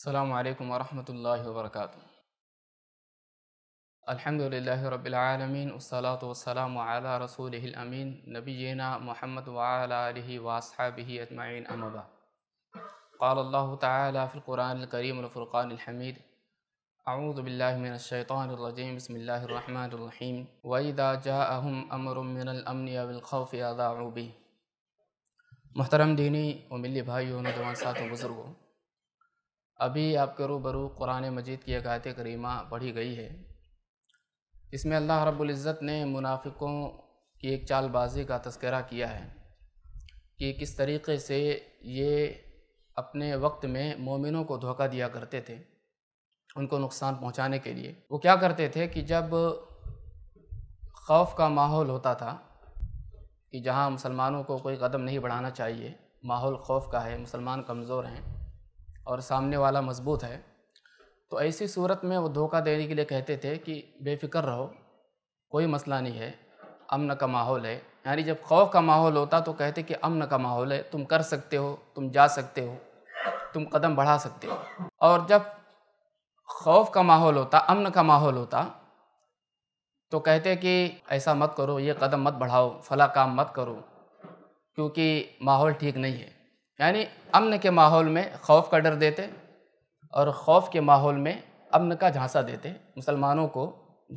السلام عليكم ورحمة الله وبركاته الحمد لله رب العالمين والصلاة والسلام على رسوله الأمين نبينا محمد وعلى آله وأصحابه أجمعين أما بعد قال الله تعالى في القرآن الكريم والفرقان الحميد أعوذ بالله من الشيطان الرجيم بسم الله الرحمن الرحيم وإذا جاءهم أمر من الأمن والخوف أذاعوا به محترم ديني وملي ملی بھائیوں ساتو بزرگو अभी आपके रूबरू कुरान मजीद की एक करीमा पढ़ी गई है इसमें अल्लाह रबुल्ज़त ने मुनाफिकों की एक चालबाजी का तस्करा किया है कि किस तरीके से ये अपने वक्त में मोमिनों को धोखा दिया करते थे उनको नुकसान पहुंचाने के लिए वो क्या करते थे कि जब खौफ का माहौल होता था कि जहां मुसलमानों को कोई कदम नहीं बढ़ाना चाहिए माहौल खौफ का है मुसलमान कमज़ोर हैं और सामने वाला मजबूत है तो ऐसी सूरत में वो धोखा देने के लिए कहते थे कि बेफिक्र रहो कोई मसला नहीं है अमन का माहौल है यानी जब खौफ का माहौल होता तो कहते कि अमन का माहौल है तुम कर सकते हो तुम जा सकते हो तुम कदम बढ़ा सकते हो और जब खौफ का माहौल होता अमन का माहौल होता तो कहते कि ऐसा मत करो ये कदम मत बढ़ाओ फला काम मत करो क्योंकि माहौल ठीक नहीं है यानी अमन के माहौल में खौफ का डर देते और खौफ के माहौल में अमन का झांसा देते मुसलमानों को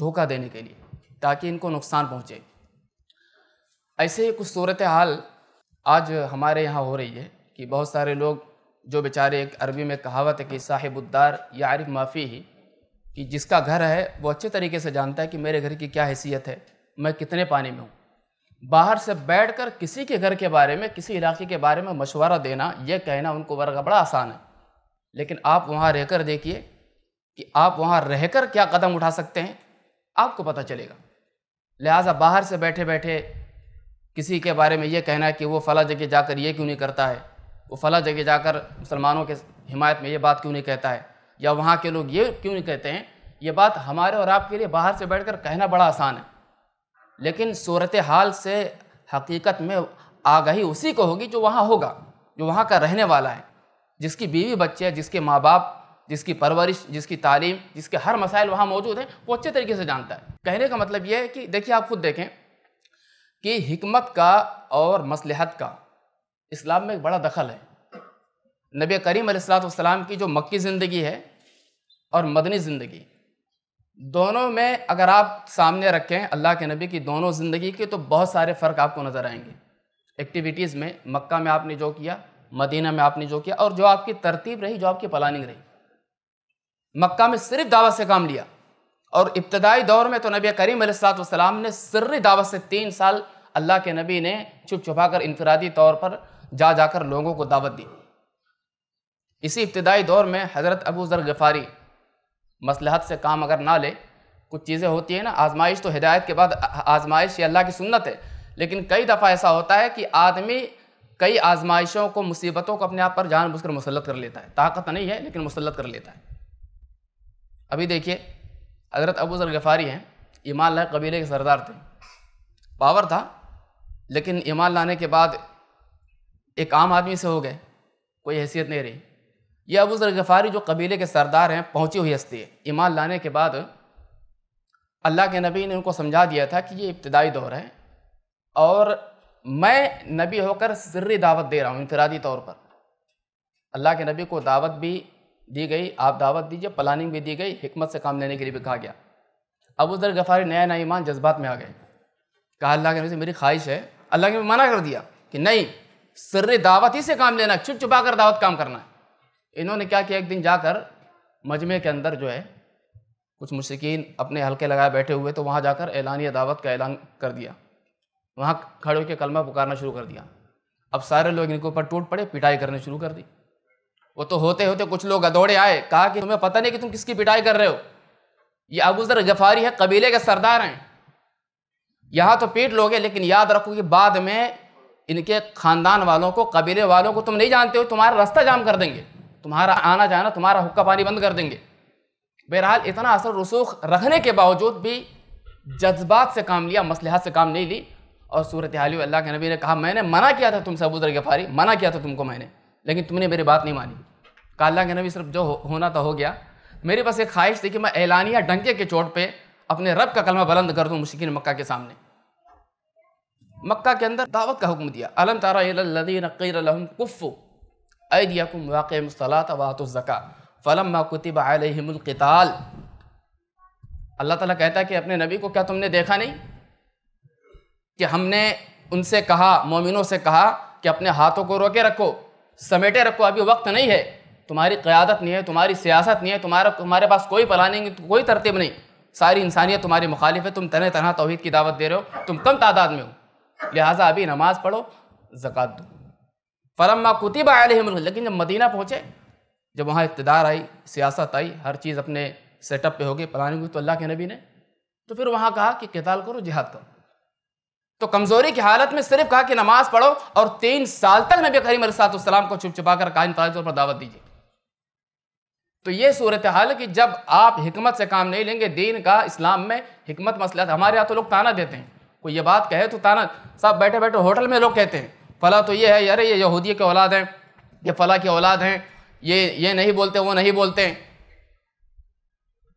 धोखा देने के लिए ताकि इनको नुकसान पहुँचे ऐसे ही कुछ सूरत हाल आज हमारे यहाँ हो रही है कि बहुत सारे लोग जो बेचारे एक अरबी में कहावत है कि साहिबुद्दार या आरिफ माफ़ी ही कि जिसका घर है वो अच्छे तरीके से जानता है कि मेरे घर की क्या हैसियत है मैं कितने पानी में हूँ बाहर से बैठकर किसी के घर के बारे में किसी इलाके के बारे में मशवरा देना यह कहना उनको वर्ग बड़ा आसान है लेकिन आप वहाँ रहकर देखिए कि आप वहाँ रहकर क्या कदम उठा सकते हैं आपको पता चलेगा लिहाजा बाहर से बैठे बैठे किसी के बारे में ये कहना है कि वो फ़ला जगह जाकर ये क्यों नहीं करता है वो फ़ला जगह जाकर मुसलमानों के हिमायत में ये बात क्यों नहीं कहता है या वहाँ के लोग ये क्यों नहीं कहते हैं ये बात हमारे और आपके लिए बाहर से बैठकर कहना बड़ा आसान है लेकिन सूरत हाल से हकीकत में आगही उसी को होगी जो वहाँ होगा जो वहाँ का रहने वाला है जिसकी बीवी बच्चे जिसके माँ बाप जिसकी परवरिश जिसकी तालीम जिसके हर मसाइल वहाँ मौजूद हैं वो अच्छे तरीके से जानता है कहने का मतलब ये है कि देखिए आप खुद देखें कि हमत का और मसलहत का इस्लाम में एक बड़ा दखल है नबी करीम सलाम की जो मक्की ज़िंदगी है और मदनी ज़िंदगी दोनों में अगर आप सामने रखें अल्लाह के नबी की दोनों ज़िंदगी की तो बहुत सारे फ़र्क आपको नज़र आएंगे एक्टिविटीज़ में मक्का में आपने जो किया मदीना में आपने जो किया और जो आपकी तरतीब रही जो आपकी प्लानिंग रही मक्का में सिर्फ दावत से काम लिया और इब्तदाई दौर में तो नबी करीम सलाम ने सर्री दावत से तीन साल अल्लाह के नबी ने छुप छुपा कर इनफरादी तौर पर जा जाकर लोगों को दावत दी इसी इब्तदाई दौर में हज़रत अबू ज़र गफ़ारी मसलहत से काम अगर ना ले कुछ चीज़ें होती है ना आजमाइश तो हिदायत के बाद आजमाइश ये अल्लाह की सुन्नत है लेकिन कई दफ़ा ऐसा होता है कि आदमी कई आजमाइशों को मुसीबतों को अपने आप पर जानबूझकर मुसलत कर लेता है ताकत नहीं है लेकिन मुसलत कर लेता है अभी देखिए हज़रत अबू जर गफ़ारी हैं ईमान लाए कबीले के सरदार थे पावर था लेकिन ईमान लाने के बाद एक आम आदमी से हो गए कोई हैसियत नहीं रही यह अबू ज़र गफ़ारी जो कबीले के सरदार हैं पहुँची हुई हस्ती है ईमान लाने के बाद अल्लाह के नबी ने उनको समझा दिया था कि ये इब्तदाई दौर है और मैं नबी होकर सर्री दावत दे रहा हूँ इनफरादी तौर पर अल्लाह के नबी को दावत भी दी गई आप दावत दीजिए प्लानिंग भी दी गई हमत से काम लेने के लिए भी कहा गया अबू ज़र गफ़ारी नया नया ईमान जज्बात में आ गए कहा अल्लाह के नबी से मेरी ख्वाहिश है अल्लाह के नबी मना कर दिया कि नहीं सर दावत ही से काम लेना चुप छुपा कर दावत काम करना है इन्होंने क्या किया एक दिन जाकर मजमे के अंदर जो है कुछ मुश्किन अपने हल्के लगाए बैठे हुए तो वहाँ जाकर ऐलानिया दावत का ऐलान कर दिया वहाँ खड़े होकर कलमा पुकारना शुरू कर दिया अब सारे लोग इनके ऊपर टूट पड़े पिटाई करने शुरू कर दी वो तो होते होते कुछ लोग अदौड़े आए कहा कि तुम्हें पता नहीं कि तुम किसकी पिटाई कर रहे हो ये अबूजर गफारी है कबीले के सरदार हैं यहाँ तो पीट लोगे लेकिन याद रखो कि बाद में इनके ख़ानदान वालों को कबीले वालों को तुम नहीं जानते हो तुम्हारा रास्ता जाम कर देंगे तुम्हारा आना जाना तुम्हारा हुक्का पानी बंद कर देंगे बहरहाल इतना असर रसूख रखने के बावजूद भी जज्बात से काम लिया मसलहत से काम नहीं ली और सूरत हाल अल्लाह के नबी ने कहा मैंने मना किया था तुमसे अबूदर गफारी मना किया था तुमको मैंने लेकिन तुमने मेरी बात नहीं मानी कहा अल्लाह के नबी सिर्फ जो हो, होना तो हो गया मेरे पास एक ख्वाहिश थी कि मैं ऐलानिया डंके के चोट पर अपने रब का कलमा बुलंद कर दूँ मुश्किन मक्का के सामने मक्का के अंदर दावत का हुक्म दिया अलम तारा कुफ़ अदियाकुम वाक़मसलात वातुज़क़ा फ़लम कुतब आलमकताल अल्लाह ताला कहता है कि अपने नबी को क्या तुमने देखा नहीं कि हमने उनसे कहा मोमिनों से कहा कि अपने हाथों को रोके रखो समेटे रखो अभी वक्त नहीं है तुम्हारी क़्यादत नहीं है तुम्हारी सियासत नहीं है तुम्हारा तुम्हारे पास कोई प्लानिंग कोई तरतीब नहीं सारी इंसानियत तुम्हारी मुखालिफ है तुम तरह तरह तोहहीद की दावत दे रहे हो तुम कम तादाद में हो लिहाजा अभी नमाज़ पढ़ो जक़ात दो फलम्मा कुतिब आलहमल लेकिन जब मदीना पहुँचे जब वहाँ इकतदार आई सियासत आई हर चीज़ अपने सेटअप पे हो गई प्लानिंग हुई तो अल्लाह के नबी ने तो फिर वहाँ कहा कि कताल करो जिहाद करो तो कमज़ोरी की हालत में सिर्फ कहा कि नमाज़ पढ़ो और तीन साल तक नबी करीम सलाम को छुप छुपा कर कायम तौर पर दावत दीजिए तो ये सूरत हाल कि जब आप हमत से काम नहीं लेंगे दीन का इस्लाम में हमत मसला हमारे यहाँ तो लोग ताना देते हैं कोई ये बात कहे तो ताना साहब बैठे बैठे होटल में लोग कहते हैं फ़ला तो ये है यार ये यहूदी के औलाद हैं ये फ़ला की औलाद हैं ये ये नहीं बोलते वो नहीं बोलते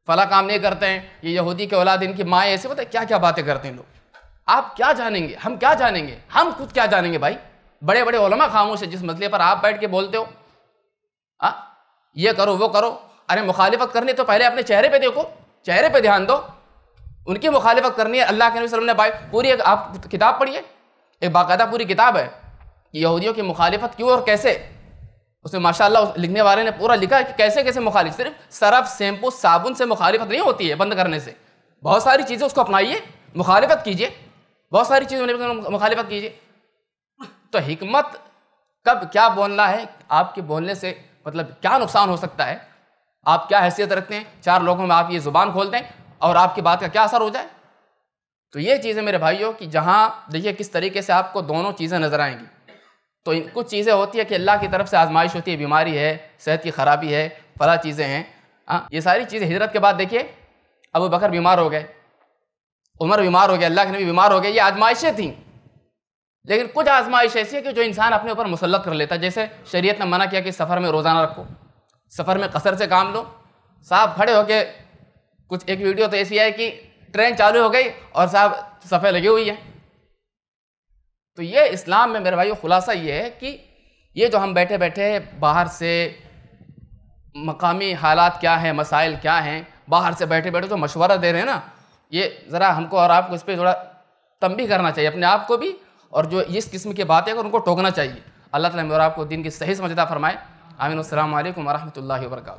फ़ला काम नहीं करते हैं ये यहूदी के औलाद इनकी माए ऐसे बताए क्या क्या बातें करते हैं लोग आप क्या जानेंगे हम क्या जानेंगे हम खुद क्या जानेंगे भाई बड़े बड़े ओलमा खामोश है जिस मसले पर आप बैठ के बोलते हो आ, हाँ? ये करो वो करो अरे मुखालिफत करनी तो पहले अपने चेहरे पे देखो चेहरे पे ध्यान दो उनकी मुखालिफत करनी है अल्लाह के नबी वसल्लम ने भाई पूरी एक आप किताब पढ़िए एक बाकायदा पूरी किताब है कि यहूदियों की मुखालफत क्यों और कैसे उसमें माशाल्लाह उस लिखने वाले ने पूरा लिखा है कि कैसे कैसे मुखालिफ सिर्फ सरफ शैम्पू साबुन से मुखालफत नहीं होती है बंद करने से बहुत सारी चीज़ें उसको अपनाइए मुखालफत कीजिए बहुत सारी चीज़ों में मुखालफत कीजिए तो हमत कब क्या बोलना है आपके बोलने से मतलब क्या नुकसान हो सकता है आप क्या हैसियत रखते हैं चार लोगों में आप ये ज़ुबान खोल दें और आपकी बात का क्या असर हो जाए तो ये चीज़ें मेरे भाइयों कि जहाँ देखिए किस तरीके से आपको दोनों चीज़ें नज़र आएंगी तो इन कुछ चीज़ें होती है कि अल्लाह की तरफ से आजमाइश होती है बीमारी है सेहत की ख़राबी है फला चीज़ें हैं हाँ ये सारी चीज़ें हिजरत के बाद देखिए अबू बकर बीमार हो गए उमर बीमार हो गए अल्लाह के नबी बीमार हो गए ये आजमाइशें थीं लेकिन कुछ आजमाइश ऐसी है कि जो इंसान अपने ऊपर मुसलत कर लेता है जैसे शरीयत ने मना किया कि सफ़र में रोज़ाना रखो सफ़र में कसर से काम लो साहब खड़े हो कुछ एक वीडियो तो ऐसी है कि ट्रेन चालू हो गई और साहब सफ़े लगी हुई है तो ये इस्लाम में मेरे भाई खुलासा ये है कि ये जो हम बैठे बैठे बाहर से मकामी हालात क्या हैं मसाइल क्या हैं बाहर से बैठे बैठे जो मशवरा दे रहे हैं ना ये ज़रा हमको और आपको इस पर थोड़ा तंबी करना चाहिए अपने आप को भी और जो इस किस्म की बातें अगर उनको टोकना चाहिए अल्लाह ताला और आपको दिन की सही समझदा फरमाए आमिन अल्लाम वरहमल वर्का